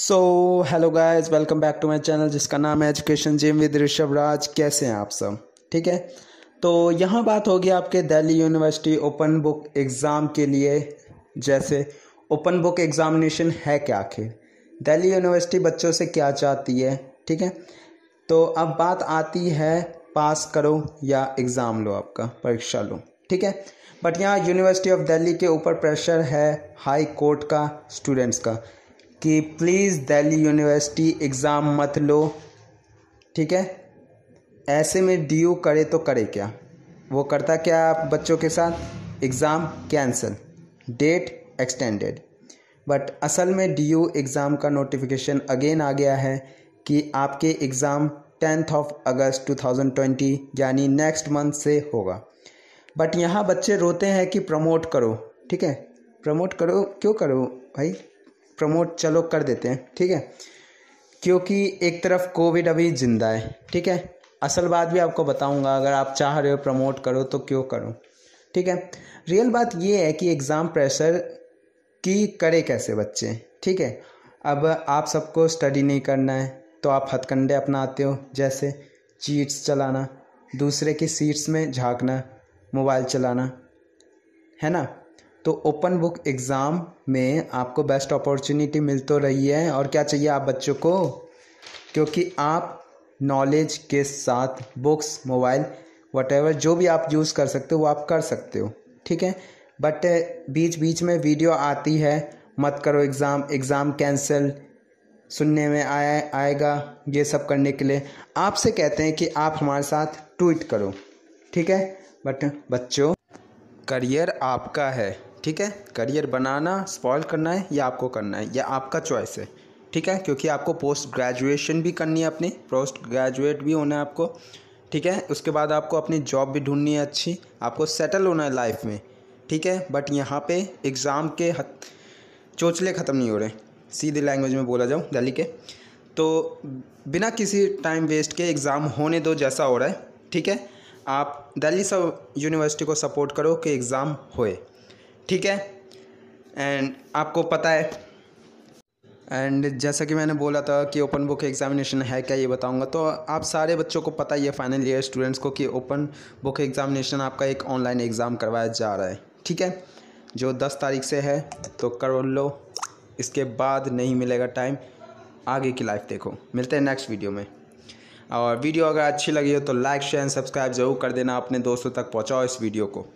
so hello guys welcome back to my channel जिसका नाम है Education Gym with Rishabh Raj कैसे हैं आप सब ठीक है तो यहाँ बात होगी आपके Delhi University open book exam के लिए जैसे ओपन बुक एग्ज़ामिनेशन है क्या आखिर दिल्ली यूनिवर्सिटी बच्चों से क्या चाहती है ठीक है तो अब बात आती है पास करो या एग्ज़ाम लो आपका परीक्षा लो ठीक है बट यहाँ यूनिवर्सिटी ऑफ दिल्ली के ऊपर प्रेशर है हाई कोर्ट का स्टूडेंट्स का कि प्लीज़ दिल्ली यूनिवर्सिटी एग्ज़ाम मत लो ठीक है ऐसे में डी यू करे तो करे क्या वो करता क्या आप बच्चों के साथ exam cancel date extended but असल में डी यू एग्ज़ाम का नोटिफिकेशन अगेन आ गया है कि आपके एग्ज़ाम टेंथ ऑफ अगस्त 2020 यानी नेक्स्ट मंथ से होगा बट यहाँ बच्चे रोते हैं कि प्रमोट करो ठीक है प्रमोट करो क्यों करो भाई प्रमोट चलो कर देते हैं ठीक है क्योंकि एक तरफ कोविड अभी ज़िंदा है ठीक है असल बात भी आपको बताऊंगा अगर आप चाह रहे हो प्रमोट करो तो क्यों करो ठीक है रियल बात ये है कि एग्ज़ाम प्रेशर की करे कैसे बच्चे ठीक है अब आप सबको स्टडी नहीं करना है तो आप हथकंडे अपनाते हो जैसे चीट्स चलाना दूसरे की सीट्स में झांकना मोबाइल चलाना है ना तो ओपन बुक एग्ज़ाम में आपको बेस्ट अपॉर्चुनिटी मिल तो रही है और क्या चाहिए आप बच्चों को क्योंकि आप नॉलेज के साथ बुक्स मोबाइल वट जो भी आप यूज़ कर सकते हो वो आप कर सकते हो ठीक है बट eh, बीच बीच में वीडियो आती है मत करो एग्ज़ाम एग्ज़ाम कैंसिल सुनने में आया आएगा ये सब करने के लिए आपसे कहते हैं कि आप हमारे साथ ट्वीट करो ठीक है बट बच्चों करियर आपका है ठीक है करियर बनाना स्पॉल करना है या आपको करना है या आपका चॉइस है ठीक है क्योंकि आपको पोस्ट ग्रेजुएशन भी करनी है अपनी पोस्ट ग्रेजुएट भी होना है आपको ठीक है उसके बाद आपको अपनी जॉब भी ढूंढनी है अच्छी आपको सेटल होना है लाइफ में ठीक है बट यहाँ पे एग्ज़ाम के हत चोचले ख़त्म नहीं हो रहे सीधे लैंग्वेज में बोला जाऊँ दिल्ली के तो बिना किसी टाइम वेस्ट के एग्ज़ाम होने दो जैसा हो रहा है ठीक है आप दिल्ली सब यूनिवर्सिटी को सपोर्ट करो कि एग्ज़ाम होए ठीक है एंड आपको पता है एंड जैसा कि मैंने बोला था कि ओपन बुक एग्ज़ामिनेशन है क्या ये बताऊंगा तो आप सारे बच्चों को पता ही है फाइनल ईयर स्टूडेंट्स को कि ओपन बुक एग्ज़ामिनेशन आपका एक ऑनलाइन एग्ज़ाम करवाया जा रहा है ठीक है जो दस तारीख से है तो कर लो इसके बाद नहीं मिलेगा टाइम आगे की लाइफ देखो मिलते हैं नेक्स्ट वीडियो में और वीडियो अगर अच्छी लगी हो तो लाइक शेयर एंड सब्सक्राइब जरूर कर देना अपने दोस्तों तक पहुँचाओ इस वीडियो को